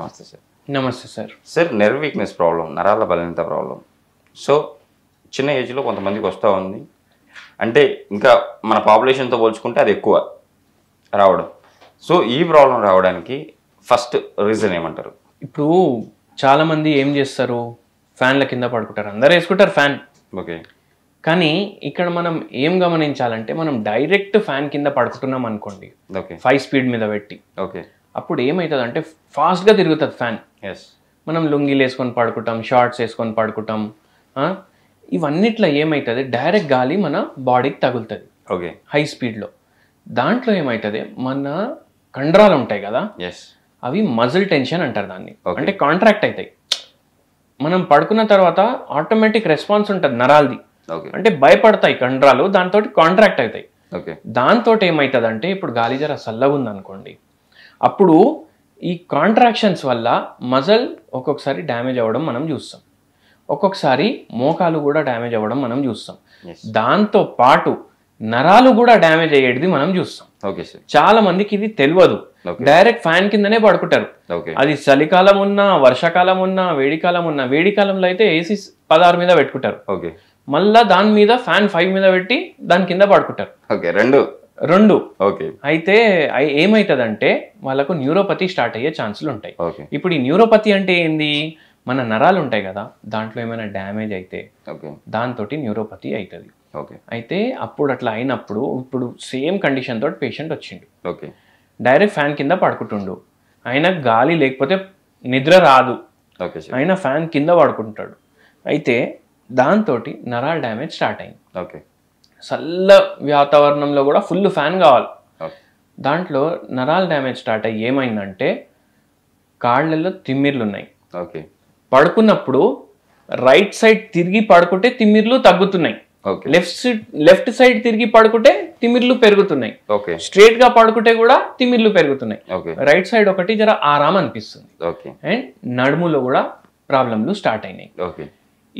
నమస్తే సార్ నమస్తే sir sir nerve weakness problem నరాల బలహీనత ప్రాబ్లం సో చిన్న ఏజ్లో కొంతమందికి వస్తూ ఉంది అంటే ఇంకా మన పాపులేషన్తో పోల్చుకుంటే అది ఎక్కువ రావడం సో ఈ ప్రాబ్లం రావడానికి ఫస్ట్ రీజన్ ఏమంటారు ఇప్పుడు చాలామంది ఏం చేస్తారు ఫ్యాన్ల కింద పడుకుంటారు అందరూ వేసుకుంటారు ఫ్యాన్ ఓకే కానీ ఇక్కడ మనం ఏం గమనించాలంటే మనం డైరెక్ట్ ఫ్యాన్ కింద పడుకుంటున్నాం అనుకోండి ఫైవ్ స్పీడ్ మీద పెట్టి ఓకే అప్పుడు ఏమవుతుంది అంటే ఫాస్ట్గా తిరుగుతుంది ఫ్యాన్ ఎస్ మనం లుంగీలు వేసుకొని పడుకుంటాం షార్ట్స్ వేసుకొని పడుకుంటాం ఇవన్నిట్లో ఏమవుతుంది డైరెక్ట్ గాలి మన బాడీకి తగులుతుంది ఓకే హై స్పీడ్లో దాంట్లో ఏమవుతుంది మన కండరాలు ఉంటాయి కదా ఎస్ అవి మజిల్ టెన్షన్ అంటారు దాన్ని అంటే కాంట్రాక్ట్ అవుతాయి మనం పడుకున్న తర్వాత ఆటోమేటిక్ రెస్పాన్స్ ఉంటుంది నరాలది అంటే భయపడతాయి కండరాలు దాంతో కాంట్రాక్ట్ అవుతాయి దాంతో ఏమవుతుంది అంటే ఇప్పుడు గాలి జర చల్లగా ఉందనుకోండి అప్పుడు ఈ కాంట్రాక్షన్స్ వల్ల మజల్ ఒక్కొక్కసారి డ్యామేజ్ అవ్వడం మనం చూస్తాం ఒక్కొక్కసారి మోకాలు కూడా డ్యామేజ్ అవ్వడం మనం చూస్తాం దాంతో పాటు నరాలు కూడా డ్యామేజ్ అయ్యేది మనం చూస్తాం ఓకే సార్ చాలా మందికి ఇది తెలియదు డైరెక్ట్ ఫ్యాన్ కిందనే పడుకుంటారు అది చలికాలం ఉన్నా వర్షాకాలం ఉన్నా వేడికాలం ఉన్నా వేడికాలంలో అయితే ఏసీ పదహారు మీద పెట్టుకుంటారు మళ్ళా దాని మీద ఫ్యాన్ ఫైవ్ మీద పెట్టి దాని కింద పడుకుంటారు ఓకే రెండు రెండు ఓకే అయితే ఏమవుతుందంటే వాళ్ళకు న్యూరోపతి స్టార్ట్ అయ్యే ఛాన్సులు ఉంటాయి ఇప్పుడు ఈ న్యూరోపతి అంటే ఏంది మన నరాలు ఉంటాయి కదా దాంట్లో ఏమైనా డ్యామేజ్ అయితే దాంతో న్యూరోపతి అవుతుంది అయితే అప్పుడు అట్లా అయినప్పుడు ఇప్పుడు సేమ్ కండిషన్ తోటి పేషెంట్ వచ్చిండు డైరెక్ట్ ఫ్యాన్ కింద పడుకుంటుండు ఆయన గాలి లేకపోతే నిద్ర రాదు ఆయన ఫ్యాన్ కింద పడుకుంటాడు అయితే దాంతో నరాల డ్యామేజ్ స్టార్ట్ అయింది ఓకే చల్ల వాతావరణంలో కూడా ఫుల్ ఫ్యాన్ కావాలి దాంట్లో నరాల డ్యామేజ్ స్టార్ట్ అయ్యి ఏమైందంటే కాళ్ళల్లో తిమ్మిర్లు ఉన్నాయి ఓకే పడుకున్నప్పుడు రైట్ సైడ్ తిరిగి పడుకుంటే తిమ్మిర్లు తగ్గుతున్నాయి లెఫ్ట్ సైడ్ లెఫ్ట్ సైడ్ తిరిగి పడుకుంటే తిమిర్లు పెరుగుతున్నాయి స్ట్రేట్ గా పడుకుంటే కూడా తిమిర్లు పెరుగుతున్నాయి రైట్ సైడ్ ఒకటి జర ఆరాం అనిపిస్తుంది అండ్ నడుములో కూడా ప్రాబ్లంలు స్టార్ట్ అయినాయి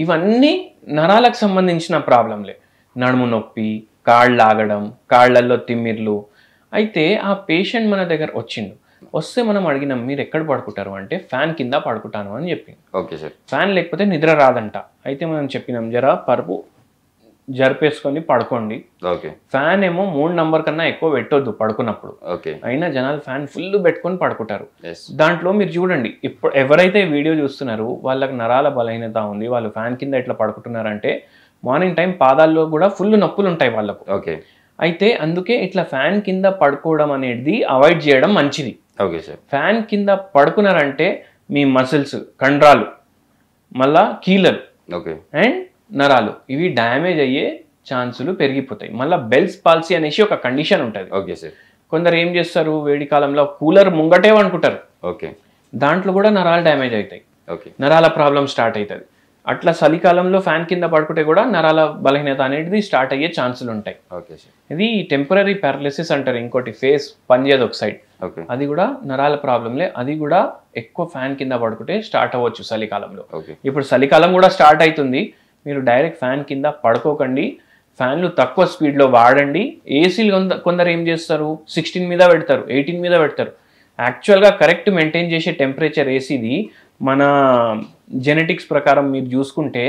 ఇవన్నీ నరాలకు సంబంధించిన ప్రాబ్లంలే నడుము నొప్పి కాళ్ళు లాగడం కాళ్ళల్లో తిమ్మిర్లు అయితే ఆ పేషెంట్ మన దగ్గర వచ్చిండు వస్తే మనం అడిగినాం మీరు ఎక్కడ పడుకుంటారు అంటే ఫ్యాన్ కింద పడుకుంటాను అని చెప్పింది ఓకే సార్ ఫ్యాన్ లేకపోతే నిద్ర రాదంట అయితే మనం చెప్పినాం జర పరుపు జరిపేసుకొని పడుకోండి ఓకే ఫ్యాన్ ఏమో మూడు నంబర్ కన్నా ఎక్కువ పెట్టొద్దు పడుకున్నప్పుడు ఓకే అయినా జనాలు ఫ్యాన్ ఫుల్ పెట్టుకొని పడుకుంటారు దాంట్లో మీరు చూడండి ఇప్పుడు ఎవరైతే వీడియో చూస్తున్నారు వాళ్ళకి నరాల బలహీనత ఉంది వాళ్ళు ఫ్యాన్ కింద ఇట్లా పడుకుంటున్నారంటే మార్నింగ్ టైం పాదాల్లో కూడా ఫుల్ నొప్పులు ఉంటాయి వాళ్ళకు ఓకే అయితే అందుకే ఇట్లా ఫ్యాన్ కింద పడుకోవడం అనేది అవాయిడ్ చేయడం మంచిది ఓకే సార్ ఫ్యాన్ కింద పడుకున్నారంటే మీ మసిల్స్ కండ్రాలు మళ్ళా కీలర్ ఓకే అండ్ నరాలు ఇవి డ్యామేజ్ అయ్యే ఛాన్సులు పెరిగిపోతాయి మళ్ళీ బెల్స్ పాలసీ అనేసి ఒక కండిషన్ ఉంటుంది ఓకే సార్ కొందరు ఏం చేస్తారు వేడి కాలంలో కూలర్ ముంగటే అనుకుంటారు ఓకే దాంట్లో కూడా నరాలు డ్యామేజ్ అవుతాయి ఓకే నరాల ప్రాబ్లం స్టార్ట్ అవుతుంది అట్లా చలికాలంలో ఫ్యాన్ కింద పడుకుంటే కూడా నరాల బలహీనత అనేది స్టార్ట్ అయ్యే ఛాన్సులు ఉంటాయి ఇది టెంపరీ పారాలిసిస్ అంటారు ఇంకోటి ఫేస్ పనిచేయదు ఒక సైడ్ అది కూడా నరాల ప్రాబ్లంలే అది కూడా ఎక్కువ ఫ్యాన్ కింద పడుకుంటే స్టార్ట్ అవ్వచ్చు చలికాలంలో ఇప్పుడు చలికాలం కూడా స్టార్ట్ అవుతుంది మీరు డైరెక్ట్ ఫ్యాన్ కింద పడుకోకండి ఫ్యాన్లు తక్కువ స్పీడ్లో వాడండి ఏసీలు కొందరు ఏం చేస్తారు సిక్స్టీన్ మీద పెడతారు ఎయిటీన్ మీద పెడతారు యాక్చువల్గా కరెక్ట్ మెయింటైన్ చేసే టెంపరేచర్ ఏసీది మన జెనెటిక్స్ ప్రకారం మీరు చూసుకుంటే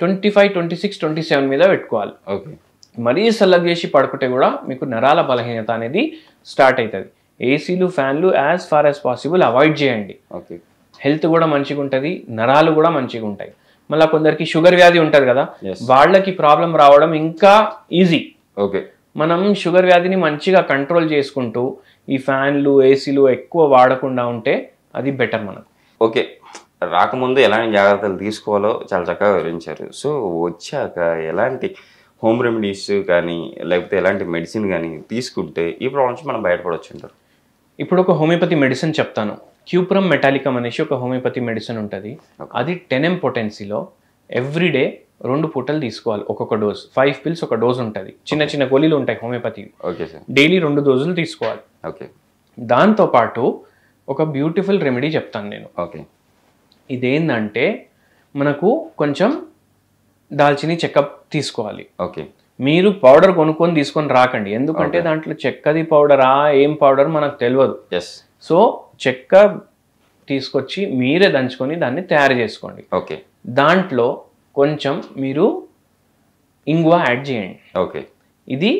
twenty five twenty six twenty seven మీద పెట్టుకోవాలి ఓకే మరీ సెలెక్ట్ చేసి పడుకుంటే కూడా మీకు నరాల బలహీనత అనేది స్టార్ట్ అవుతుంది ఏసీలు ఫ్యాన్లు as far as possible avoid చేయండి ఓకే హెల్త్ కూడా మంచిగా ఉంటుంది నరాలు కూడా మంచిగా ఉంటాయి మళ్ళీ కొందరికి షుగర్ వ్యాధి ఉంటుంది కదా వాళ్ళకి ప్రాబ్లం రావడం ఇంకా ఈజీ ఓకే మనం షుగర్ వ్యాధిని మంచిగా కంట్రోల్ చేసుకుంటూ ఈ ఫ్యాన్లు ఏసీలు ఎక్కువ వాడకుండా ఉంటే అది బెటర్ మనకు ఓకే రాకముందు ఎలాంటి జాగ్రత్తలు తీసుకోవాలో చాలా చక్కగా వివరించారు సో వచ్చాక ఎలాంటి హోమ్ రెమెడీస్ కానీ లేకపోతే ఎలాంటి మెడిసిన్ కానీ తీసుకుంటే ఈ ప్రాబ్లమ్స్ మనం బయటపడవచ్చు అంటారు ఇప్పుడు ఒక హోమియోపతి మెడిసిన్ చెప్తాను క్యూప్రమ్ మెటాలికమ్ అనేసి ఒక హోమియోపతి మెడిసిన్ ఉంటుంది అది ఎం పొటెన్సీలో ఎవ్రీడే రెండు పూటలు తీసుకోవాలి ఒక్కొక్క డోస్ ఫైవ్ పిల్స్ ఒక డోస్ ఉంటుంది చిన్న చిన్న గోళీలు ఉంటాయి హోమియోపతి డైలీ రెండు డోసులు తీసుకోవాలి ఓకే దాంతోపాటు ఒక బ్యూటిఫుల్ రెమెడీ చెప్తాను నేను ఓకే ఇదేంటంటే మనకు కొంచెం దాల్చిని చెక్క తీసుకోవాలి ఓకే మీరు పౌడర్ కొనుక్కొని తీసుకొని రాకండి ఎందుకంటే దాంట్లో చెక్కది పౌడరా ఏం పౌడర్ మనకు తెలియదు ఎస్ సో చెక్క తీసుకొచ్చి మీరే దంచుకొని దాన్ని తయారు చేసుకోండి ఓకే దాంట్లో కొంచెం మీరు ఇంగువ యాడ్ చేయండి ఓకే ఇది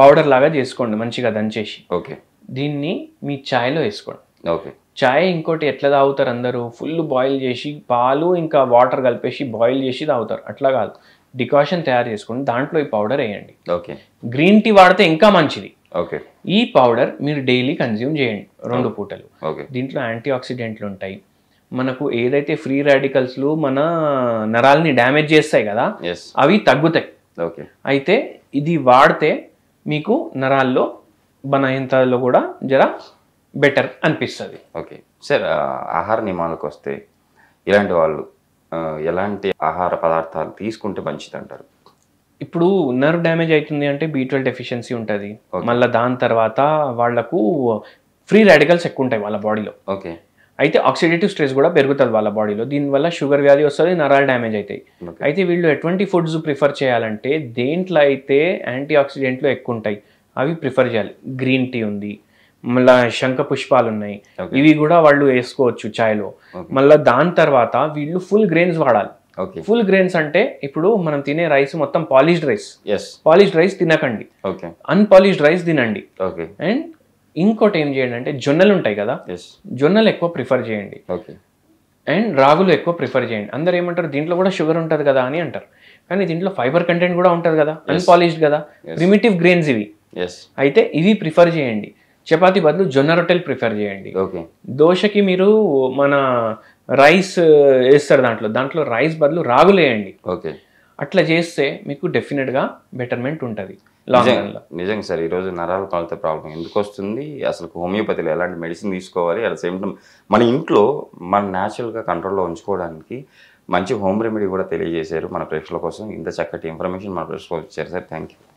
పౌడర్ లాగా చేసుకోండి మంచిగా దంచేసి ఓకే దీన్ని మీ ఛాయ్లో వేసుకోండి ఓకే చాయ్ ఇంకోటి ఎట్లా తాగుతారు అందరూ ఫుల్ బాయిల్ చేసి పాలు ఇంకా వాటర్ కలిపేసి బాయిల్ చేసి తాగుతారు అట్లా కాదు డికాషన్ తయారు చేసుకుని దాంట్లో ఈ పౌడర్ వేయండి ఓకే గ్రీన్ టీ వాడితే ఇంకా మంచిది ఓకే ఈ పౌడర్ మీరు డైలీ కన్జ్యూమ్ చేయండి రెండు పూటలు దీంట్లో యాంటీ ఆక్సిడెంట్లు ఉంటాయి మనకు ఏదైతే ఫ్రీ రాడికల్స్లు మన నరాలని డ్యామేజ్ చేస్తాయి కదా అవి తగ్గుతాయి ఓకే అయితే ఇది వాడితే మీకు నరాల్లో ఇంతలో కూడా జర బెటర్ అనిపిస్తుంది ఓకే సార్ ఆహార నియమాలకు వస్తే ఇలాంటి వాళ్ళు ఎలాంటి ఆహార పదార్థాలు తీసుకుంటే మంచిది అంటారు ఇప్పుడు నర్వ్ డ్యామేజ్ అవుతుంది అంటే బీ ట్వెల్వ్ డెఫిషియన్సీ ఉంటుంది మళ్ళీ దాని తర్వాత వాళ్లకు ఫ్రీ రాడికల్స్ ఎక్కువ ఉంటాయి వాళ్ళ బాడీలో ఓకే అయితే ఆక్సిడేటివ్ స్ట్రెస్ కూడా పెరుగుతుంది వాళ్ళ బాడీలో దీనివల్ల షుగర్ వ్యాధి వస్తుంది నరాలు డ్యామేజ్ అవుతాయి అయితే వీళ్ళు ఎటువంటి ఫుడ్స్ ప్రిఫర్ చేయాలంటే దేంట్లో అయితే యాంటీ ఆక్సిడెంట్లు ఎక్కువ ఉంటాయి అవి ప్రిఫర్ చేయాలి గ్రీన్ టీ ఉంది మళ్ళా శంఖ పుష్పాలు ఉన్నాయి ఇవి కూడా వాళ్ళు వేసుకోవచ్చు చాయ్లో మళ్ళీ దాని తర్వాత వీళ్ళు ఫుల్ గ్రెయిన్స్ వాడాలి ఫుల్ గ్రెయిన్స్ అంటే ఇప్పుడు మనం తినే రైస్ మొత్తం పాలిష్డ్ రైస్ పాలిష్డ్ రైస్ తినకండి అన్పాలిష్డ్ రైస్ తినండి అండ్ ఇంకోటి ఏం చేయండి అంటే జొన్నలు ఉంటాయి కదా జొన్నలు ఎక్కువ ప్రిఫర్ చేయండి అండ్ రాగులు ఎక్కువ ప్రిఫర్ చేయండి అందరు ఏమంటారు దీంట్లో కూడా షుగర్ ఉంటుంది కదా అని అంటారు కానీ దీంట్లో ఫైబర్ కంటెంట్ కూడా ఉంటుంది కదా అన్పాలిష్డ్ కదా ప్రిమిటివ్ గ్రెయిన్స్ ఇవి అయితే ఇవి ప్రిఫర్ చేయండి చపాతీ బదులు జొన్న రొట్టెలు ప్రిఫర్ చేయండి ఓకే దోశకి మీరు మన రైస్ వేస్తారు దాంట్లో దాంట్లో రైస్ బదులు రాగులు వేయండి ఓకే అట్లా చేస్తే మీకు డెఫినెట్గా బెటర్మెంట్ ఉంటుంది నిజంగా సార్ ఈరోజు నరాల కాలితే ప్రాబ్లం ఎందుకు వస్తుంది అసలు హోమియోపతిలో ఎలాంటి మెడిసిన్ తీసుకోవాలి అలా సిమ్టమ్ మన ఇంట్లో మన న్యాచురల్గా కంట్రోల్లో ఉంచుకోవడానికి మంచి హోమ్ రెమెడీ కూడా తెలియజేశారు మన ప్రేక్షకుల కోసం ఇంత చక్కటి ఇన్ఫర్మేషన్ మన ప్రేక్షకులు ఇచ్చారు సార్ థ్యాంక్ యూ